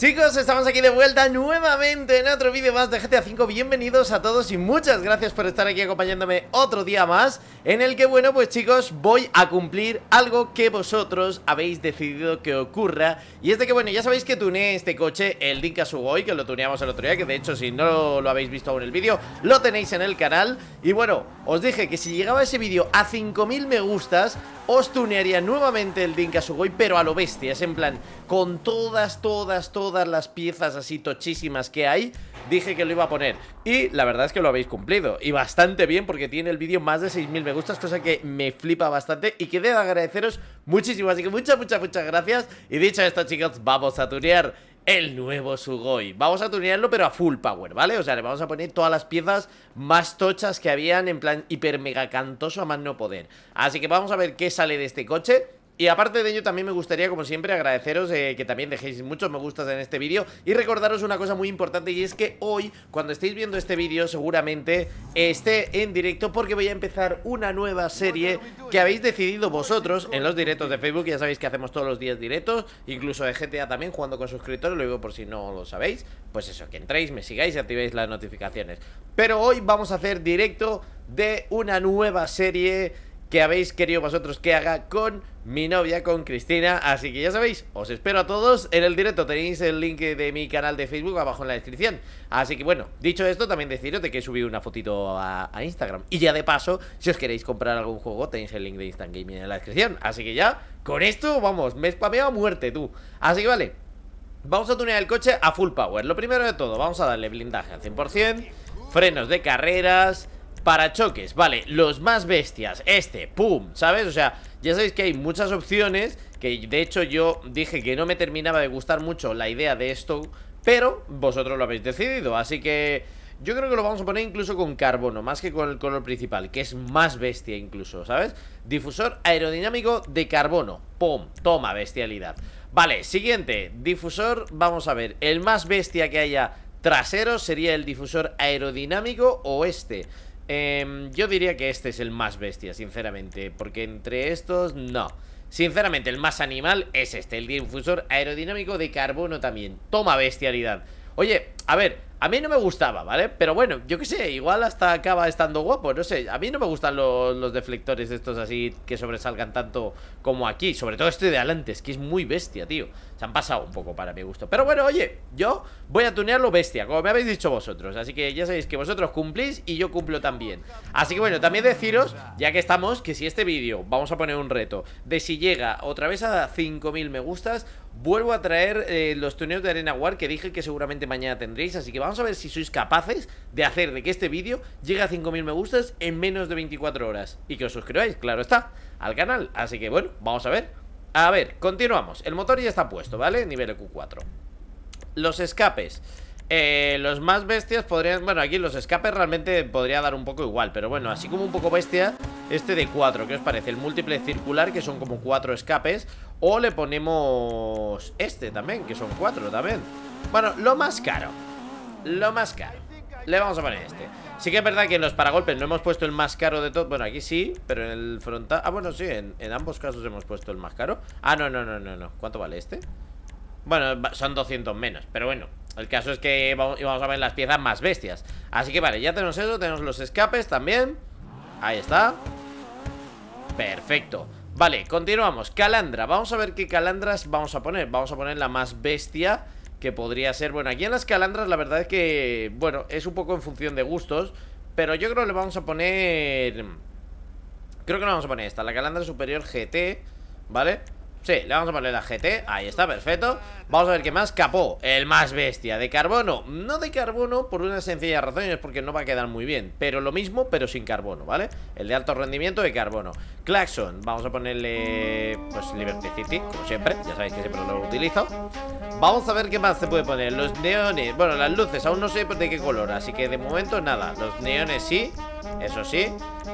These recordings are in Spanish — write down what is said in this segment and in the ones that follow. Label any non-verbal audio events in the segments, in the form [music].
Chicos, estamos aquí de vuelta nuevamente en otro vídeo más de GTA V Bienvenidos a todos y muchas gracias por estar aquí acompañándome otro día más En el que, bueno, pues chicos, voy a cumplir algo que vosotros habéis decidido que ocurra Y es de que, bueno, ya sabéis que tuneé este coche, el Dinka Sugoi, que lo tuneamos el otro día Que de hecho, si no lo habéis visto aún el vídeo, lo tenéis en el canal Y bueno, os dije que si llegaba ese vídeo a 5000 me gustas Os tunearía nuevamente el Dinka Sugoi, pero a lo bestias, en plan con todas, todas, todas las piezas así tochísimas que hay, dije que lo iba a poner. Y la verdad es que lo habéis cumplido. Y bastante bien porque tiene el vídeo más de 6.000 me gustas, cosa que me flipa bastante y que de agradeceros muchísimo. Así que muchas, muchas, muchas gracias. Y dicho esto, chicos, vamos a tunear el nuevo Sugoi. Vamos a tunearlo pero a full power, ¿vale? O sea, le vamos a poner todas las piezas más tochas que habían en plan hiper mega cantoso a más no poder. Así que vamos a ver qué sale de este coche. Y aparte de ello también me gustaría como siempre agradeceros eh, que también dejéis muchos me gustas en este vídeo Y recordaros una cosa muy importante y es que hoy cuando estéis viendo este vídeo seguramente esté en directo Porque voy a empezar una nueva serie que habéis decidido vosotros en los directos de Facebook Ya sabéis que hacemos todos los días directos, incluso de GTA también jugando con suscriptores Lo digo por si no lo sabéis, pues eso, que entréis, me sigáis y activéis las notificaciones Pero hoy vamos a hacer directo de una nueva serie que habéis querido vosotros que haga con mi novia, con Cristina. Así que ya sabéis, os espero a todos en el directo. Tenéis el link de mi canal de Facebook abajo en la descripción. Así que bueno, dicho esto, también deciros de que he subido una fotito a, Instagram. Y ya de paso, si os queréis comprar algún juego, tenéis el link de Instant Gaming en la descripción. Así que ya, con esto, vamos, me spameo a muerte tú. Así que vale. Vamos a tunear el coche a full power Lo primero de todo, vamos a darle blindaje al 100% Frenos de carreras choques, vale, los más bestias Este, pum, ¿sabes? O sea, ya sabéis que hay muchas opciones Que de hecho yo dije que no me terminaba de gustar mucho la idea de esto Pero vosotros lo habéis decidido Así que yo creo que lo vamos a poner incluso con carbono Más que con el color principal, que es más bestia incluso, ¿sabes? Difusor aerodinámico de carbono Pum, toma bestialidad Vale, siguiente, difusor, vamos a ver El más bestia que haya trasero sería el difusor aerodinámico o este Em, yo diría que este es el más bestia, sinceramente. Porque entre estos, no. Sinceramente, el más animal es este, el difusor aerodinámico de carbono también. Toma bestialidad. Oye, a ver, a mí no me gustaba, ¿vale? Pero bueno, yo qué sé, igual hasta acaba estando guapo, no sé. A mí no me gustan los, los deflectores estos así que sobresalgan tanto como aquí. Sobre todo este de adelante, es que es muy bestia, tío. Se han pasado un poco para mi gusto. Pero bueno, oye, yo voy a tunearlo bestia, como me habéis dicho vosotros. Así que ya sabéis que vosotros cumplís y yo cumplo también. Así que bueno, también deciros, ya que estamos, que si este vídeo, vamos a poner un reto, de si llega otra vez a 5.000 me gustas, vuelvo a traer eh, los tuneos de Arena War que dije que seguramente mañana tendría. Así que vamos a ver si sois capaces de hacer de que este vídeo llegue a 5.000 me gustas en menos de 24 horas. Y que os suscribáis, claro está, al canal. Así que bueno, vamos a ver. A ver, continuamos. El motor ya está puesto, ¿vale? Nivel e Q4. Los escapes. Eh, los más bestias podrían... Bueno, aquí los escapes realmente podría dar un poco igual Pero bueno, así como un poco bestia Este de 4, ¿qué os parece? El múltiple circular, que son como 4 escapes O le ponemos este también, que son 4 también Bueno, lo más caro lo más caro Le vamos a poner este Sí que es verdad que en los paragolpes no hemos puesto el más caro de todo Bueno, aquí sí, pero en el frontal Ah, bueno, sí, en, ambos casos hemos puesto el más caro Ah, no, no, no, no, no ¿Cuánto vale este? Bueno, son 200 menos Pero bueno, el caso es que vamos a ver las piezas más bestias Así que vale, ya tenemos eso Tenemos los escapes también Ahí está Perfecto Vale, continuamos Calandra, vamos a ver qué calandras vamos a poner Vamos a poner la más bestia que podría ser. Bueno, aquí en las calandras la verdad es que, bueno, es un poco en función de gustos, pero yo creo que le vamos a poner... Creo que le vamos a poner esta, la calandra superior GT, ¿vale? Sí, le vamos a poner la GT, ahí está, perfecto Vamos a ver qué más, capó, el más bestia De carbono, no de carbono Por una sencilla razón, es porque no va a quedar muy bien Pero lo mismo, pero sin carbono, ¿vale? El de alto rendimiento de carbono Claxon, vamos a ponerle Pues Liberty City, como siempre Ya sabéis que siempre lo utilizo Vamos a ver qué más se puede poner Los neones, bueno, las luces, aún no sé de qué color Así que de momento nada Los neones sí, eso sí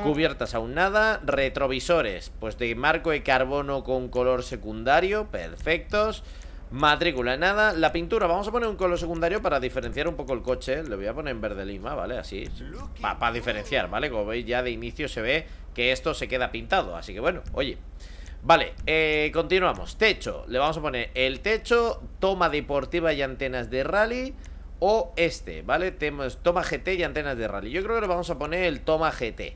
Cubiertas aún nada, retrovisores Pues de marco de carbono con color secundario Perfectos Matrícula nada, la pintura Vamos a poner un color secundario para diferenciar un poco el coche Le voy a poner en verde lima, ¿vale? Así, para diferenciar, ¿vale? Como veis ya de inicio se ve que esto se queda pintado Así que bueno, oye Vale, eh, continuamos Techo, le vamos a poner el techo Toma deportiva y antenas de rally O este, ¿vale? Toma GT y antenas de rally Yo creo que le vamos a poner el toma GT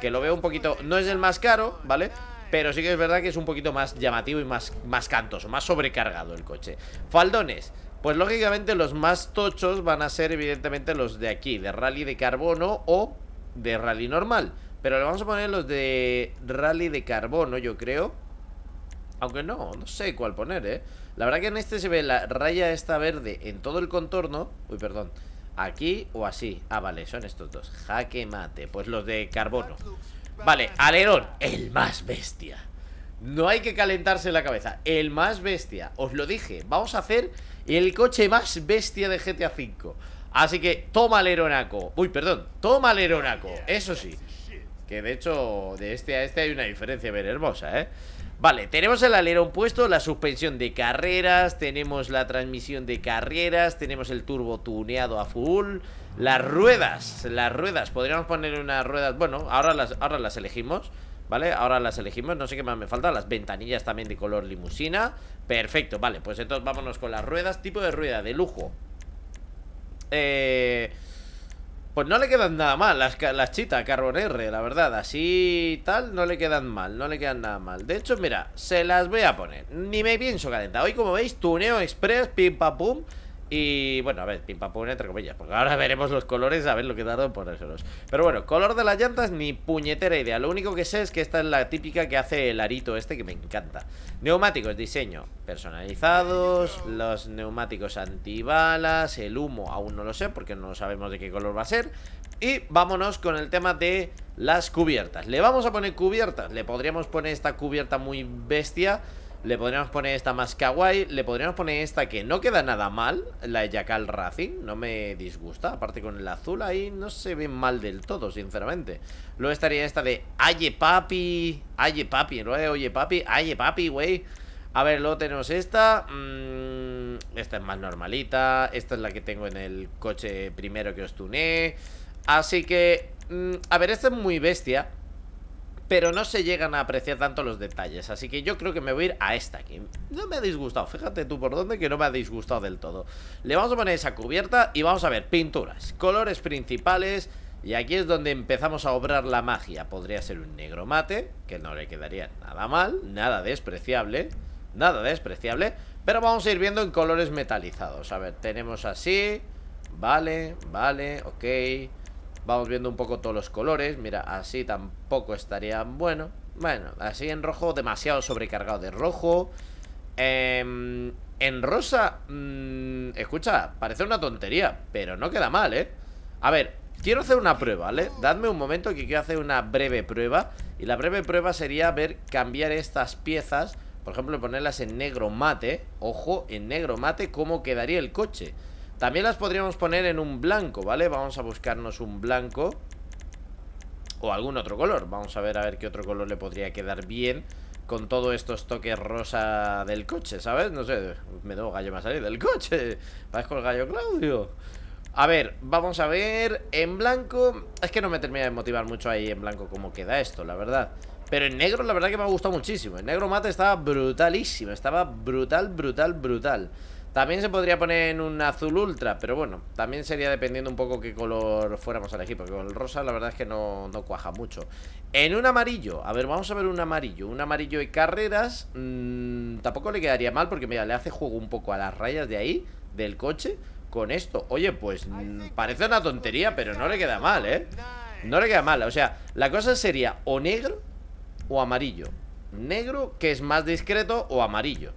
Que lo veo un poquito, no es el más caro ¿Vale? Pero sí que es verdad que es un poquito más llamativo y más, más cantoso Más sobrecargado el coche Faldones, pues lógicamente los más tochos van a ser evidentemente los de aquí, de rally de carbono o de rally normal pero le vamos a poner los de Rally de Carbono, yo creo Aunque no, no sé cuál poner, eh La verdad que en este se ve la raya esta verde en todo el contorno Uy, perdón Aquí o así Ah, vale, son estos dos Jaque mate Pues los de carbono Vale, alerón El más bestia No hay que calentarse la cabeza El más bestia Os lo dije Vamos a hacer el coche más bestia de GTA V Así que toma alerónaco Uy, perdón Toma alerónaco Eso sí que de hecho, de este a este hay una diferencia bien hermosa, ¿eh? Vale, tenemos el alerón puesto, la suspensión de carreras, tenemos la transmisión de carreras, tenemos el turbo tuneado a full, las ruedas, las ruedas, podríamos poner unas ruedas, bueno, ahora las, ahora las elegimos, ¿vale? Ahora las elegimos, no sé qué más me falta, las ventanillas también de color limusina, perfecto, vale, pues entonces vámonos con las ruedas, tipo de rueda de lujo. Eh... Pues no le quedan nada mal las, las chitas Carbon R, la verdad Así tal, no le quedan mal, no le quedan nada mal De hecho, mira, se las voy a poner Ni me pienso calentar Hoy, como veis, tuneo express, pim pam pum y bueno, a ver, pim pam entre comillas. Porque ahora veremos los colores, a ver lo que tardo en ponérselos. Pero bueno, color de las llantas, ni puñetera idea. Lo único que sé es que esta es la típica que hace el arito este, que me encanta. Neumáticos, diseño personalizados. Los neumáticos antibalas. El humo, aún no lo sé, porque no sabemos de qué color va a ser. Y vámonos con el tema de las cubiertas. Le vamos a poner cubiertas. Le podríamos poner esta cubierta muy bestia. Le podríamos poner esta más kawaii Le podríamos poner esta que no queda nada mal La de Jackal Racing, no me disgusta Aparte con el azul ahí no se ve mal del todo, sinceramente Luego estaría esta de Aye papi Aye papi, en de oye papi Aye papi, güey a ver, luego tenemos esta mm, Esta es más normalita Esta es la que tengo en el coche primero que os tuné Así que... Mm, a ver, esta es muy bestia pero no se llegan a apreciar tanto los detalles. Así que yo creo que me voy a ir a esta aquí. no me ha disgustado. Fíjate tú por dónde que no me ha disgustado del todo. Le vamos a poner esa cubierta y vamos a ver pinturas, colores principales. Y aquí es donde empezamos a obrar la magia. Podría ser un negro mate, que no le quedaría nada mal, nada despreciable, nada despreciable. Pero vamos a ir viendo en colores metalizados. A ver, tenemos así, vale, vale, ok... Vamos viendo un poco todos los colores Mira, así tampoco estaría bueno Bueno, así en rojo demasiado sobrecargado de rojo em, En rosa mm, Escucha, parece una tontería Pero no queda mal, ¿eh? A ver, quiero hacer una prueba, ¿vale? Dadme un momento que quiero hacer una breve prueba Y la breve prueba sería ver cambiar estas piezas Por ejemplo, ponerlas en negro mate Ojo, en negro mate, ¿cómo quedaría el coche? También las podríamos poner en un blanco, ¿vale? Vamos a buscarnos un blanco O algún otro color Vamos a ver a ver qué otro color le podría quedar bien Con todos estos toques rosa del coche, ¿sabes? No sé, me doy gallo más salir del coche con el gallo Claudio a ver, vamos a ver En blanco, es que no me termina de motivar mucho ahí en blanco cómo queda esto, la verdad Pero en negro la verdad que me ha gustado muchísimo En negro mate estaba brutalísimo Estaba brutal, brutal, brutal también se podría poner en un azul ultra, pero bueno, también sería dependiendo un poco qué color fuéramos a elegir, porque con el rosa la verdad es que no, no cuaja mucho. En un amarillo, a ver, vamos a ver un amarillo. Un amarillo de carreras mm, tampoco le quedaría mal, porque mira, le hace juego un poco a las rayas de ahí, del coche, con esto. Oye, pues mm, parece una tontería, pero no le queda mal, ¿eh? No le queda mal, o sea, la cosa sería o negro o amarillo. Negro, que es más discreto, o amarillo,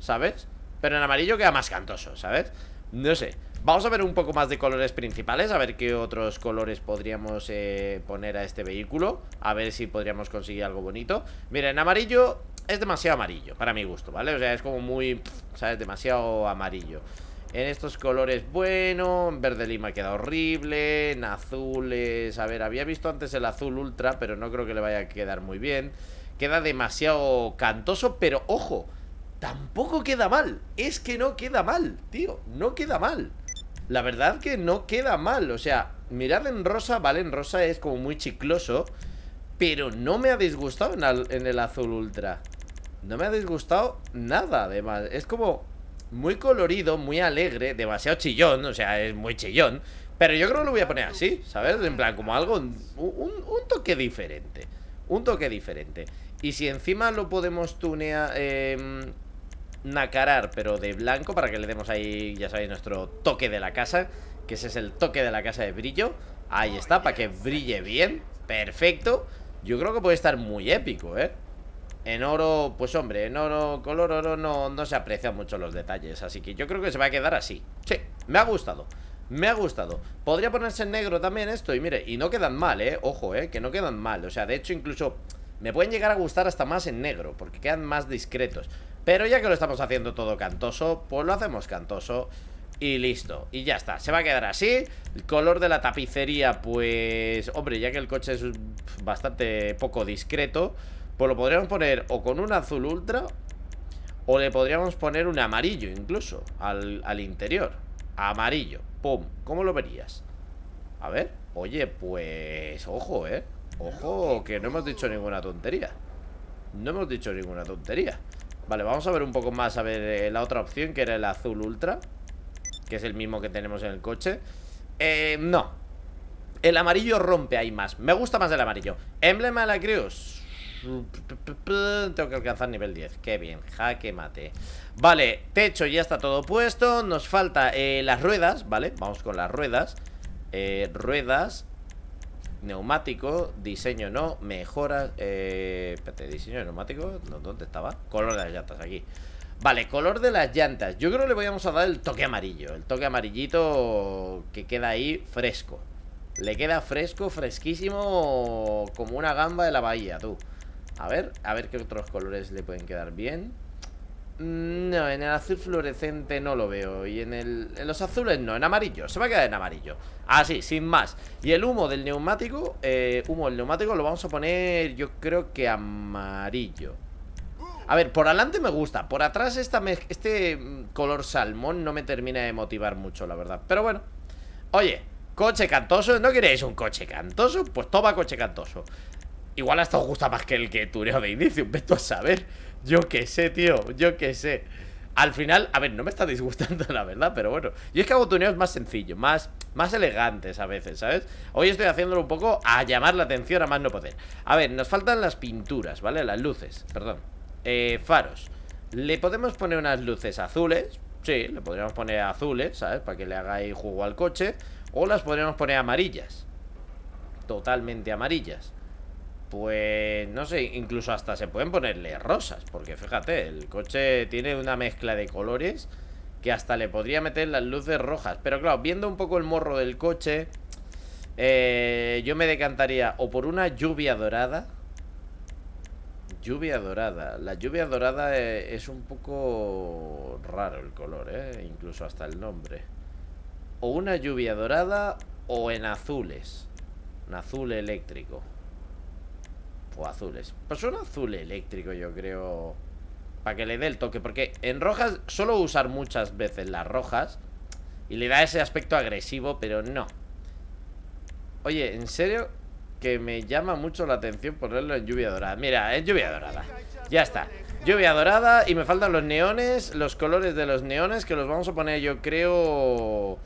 ¿sabes? Pero en amarillo queda más cantoso, ¿sabes? No sé Vamos a ver un poco más de colores principales A ver qué otros colores podríamos eh, poner a este vehículo A ver si podríamos conseguir algo bonito Mira, en amarillo es demasiado amarillo Para mi gusto, ¿vale? O sea, es como muy... ¿Sabes? Demasiado amarillo en estos colores, bueno En verde lima queda horrible En azules, a ver, había visto antes el azul ultra Pero no creo que le vaya a quedar muy bien Queda demasiado cantoso Pero ojo, Tampoco queda mal. Es que no queda mal, tío. No queda mal. La verdad que no queda mal. O sea, mirad en rosa, ¿vale? En rosa es como muy chicloso. Pero no me ha disgustado en, el azul ultra. No me ha disgustado nada, además. Es como muy colorido, muy alegre, demasiado chillón. O sea, es muy chillón. Pero yo creo que lo voy a poner así, ¿sabes? En plan, como algo, un, toque diferente Un toque diferente Y si encima lo podemos tunear eh, nacarar, pero de blanco Para que le demos ahí, ya sabéis, nuestro toque de la casa Que ese es el toque de la casa de brillo Ahí está, para que brille bien Perfecto Yo creo que puede estar muy épico, ¿eh? En oro, pues hombre, en oro, color oro no, no se aprecian mucho los detalles Así que yo creo que se va a quedar así Sí, me ha gustado me ha gustado Podría ponerse en negro también esto Y mire, y no quedan mal, eh Ojo, eh, que no quedan mal O sea, de hecho incluso me pueden llegar a gustar hasta más en negro Porque quedan más discretos pero ya que lo estamos haciendo todo cantoso, pues lo hacemos cantoso y listo, y ya está, se va a quedar así El color de la tapicería, pues... Hombre, ya que el coche es bastante poco discreto Pues lo podríamos poner o con un azul ultra O le podríamos poner un amarillo incluso Al, interior Amarillo, pum, ¿cómo lo verías? A ver, oye, pues... Ojo, eh Ojo, que no hemos dicho ninguna tontería No hemos dicho ninguna tontería Vale, vamos a ver un poco más A ver eh, la otra opción, que era el azul ultra Que es el mismo que tenemos en el coche eh, no El amarillo rompe, hay más Me gusta más el amarillo Emblema de la Cruz tengo que alcanzar nivel 10 Qué bien, jaque mate Vale, techo ya está todo puesto Nos falta eh, las ruedas, ¿vale? Vamos con las ruedas eh, Ruedas Neumático, diseño no, mejoras. Eh, espérate, diseño de neumático, ¿dónde estaba? Color de las llantas, aquí. Vale, color de las llantas. Yo creo que le vamos a dar el toque amarillo. El toque amarillito que queda ahí fresco. Le queda fresco, fresquísimo, como una gamba de la bahía, tú. A ver, a ver qué otros colores le pueden quedar bien. No, en el azul fluorescente no lo veo Y en, el, en los azules no, en amarillo Se va a quedar en amarillo Así, ah, sin más Y el humo del neumático eh, Humo del neumático lo vamos a poner Yo creo que amarillo A ver, por adelante me gusta Por atrás esta este mm, color salmón No me termina de motivar mucho, la verdad Pero bueno Oye, coche cantoso ¿No queréis un coche cantoso? Pues toma coche cantoso Igual a esto os gusta más que el que tureo de inicio veto a saber yo qué sé, tío, yo qué sé Al final, a ver, no me está disgustando [laughs] la verdad Pero bueno, yo es que hago tuneos más sencillos Más, más elegantes a veces, ¿sabes? Hoy estoy haciéndolo un poco a llamar la atención A más no poder A ver, nos faltan las pinturas, ¿vale? Las luces, perdón eh, Faros Le podemos poner unas luces azules Sí, le podríamos poner azules, ¿sabes? Para que le hagáis jugo al coche O las podríamos poner amarillas Totalmente amarillas pues no sé, incluso hasta se pueden ponerle rosas Porque fíjate, el coche tiene una mezcla de colores Que hasta le podría meter las luces rojas Pero claro, viendo un poco el morro del coche eh, Yo me decantaría o por una lluvia dorada Lluvia dorada La lluvia dorada eh, es un poco raro el color, ¿eh? Incluso hasta el nombre O una lluvia dorada o en azules En azul eléctrico o azules Pues un azul eléctrico yo creo Para que le dé el toque Porque en rojas suelo usar muchas veces las rojas Y le da ese aspecto agresivo Pero no Oye, en serio Que me llama mucho la atención ponerlo en lluvia dorada Mira, en lluvia dorada Ya está Lluvia dorada y me faltan los neones Los colores de los neones Que los vamos a poner yo creo...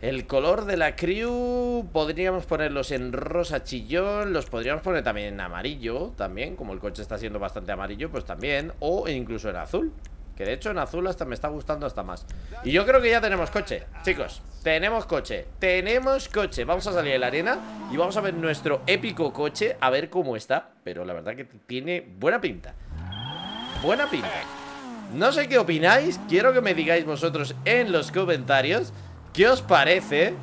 El color de la crew podríamos ponerlos en rosa chillón, los podríamos poner también en amarillo, también, como el coche está siendo bastante amarillo, pues también, o incluso en azul. Que de hecho en azul hasta me está gustando hasta más Y yo creo que ya tenemos coche, chicos Tenemos coche, tenemos coche Vamos a salir de la arena y vamos a ver nuestro épico coche A ver cómo está Pero la verdad que tiene buena pinta Buena pinta No sé qué opináis, quiero que me digáis vosotros en los comentarios ¿Qué os parece?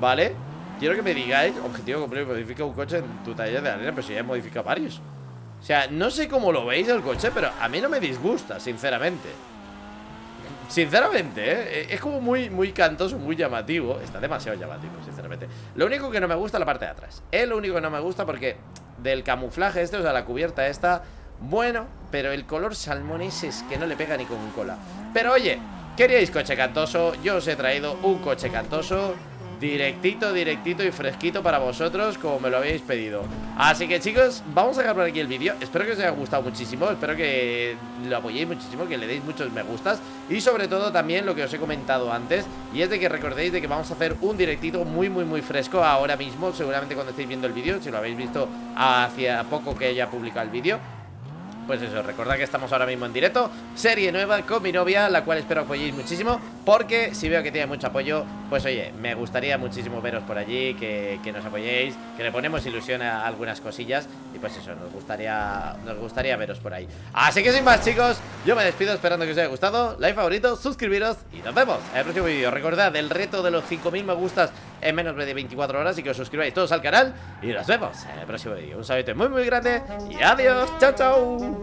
¿Vale? Quiero que me digáis Objetivo completo, modifica un coche en tu taller de arena Pero si ya he modificado varios O sea, no sé cómo lo veis el coche Pero a mí no me disgusta, sinceramente Sinceramente, ¿eh? es como muy, muy cantoso, muy llamativo Está demasiado llamativo, sinceramente Lo único que no me gusta es la parte de atrás Es lo único que no me gusta porque Del camuflaje este, o sea, la cubierta esta Bueno, pero el color salmón es que no le pega ni con cola Pero oye, Queríais coche cantoso? Yo os he traído un coche cantoso Directito, directito y fresquito para vosotros Como me lo habéis pedido Así que chicos, vamos a acabar aquí el vídeo Espero que os haya gustado muchísimo Espero que lo apoyéis muchísimo Que le deis muchos me gustas Y sobre todo también lo que os he comentado antes Y es de que recordéis de que vamos a hacer un directito muy muy muy fresco Ahora mismo, seguramente cuando estéis viendo el vídeo Si lo habéis visto hacia poco que haya publicado el vídeo pues eso, recordad que estamos ahora mismo en directo Serie nueva con mi novia, la cual espero apoyéis muchísimo porque si veo que tiene mucho apoyo, pues oye, me gustaría muchísimo veros por allí, que, nos apoyéis, que le ponemos ilusión a algunas cosillas. Y pues eso, nos gustaría, nos gustaría veros por ahí. Así que sin más, chicos, yo me despido esperando que os haya gustado. Like favorito, suscribiros y nos vemos en el próximo vídeo. Recordad el reto de los 5.000 me gustas en menos de 24 horas y que os suscribáis todos al canal. Y nos vemos en el próximo vídeo. Un saludo muy, muy grande y adiós. Chao, chao.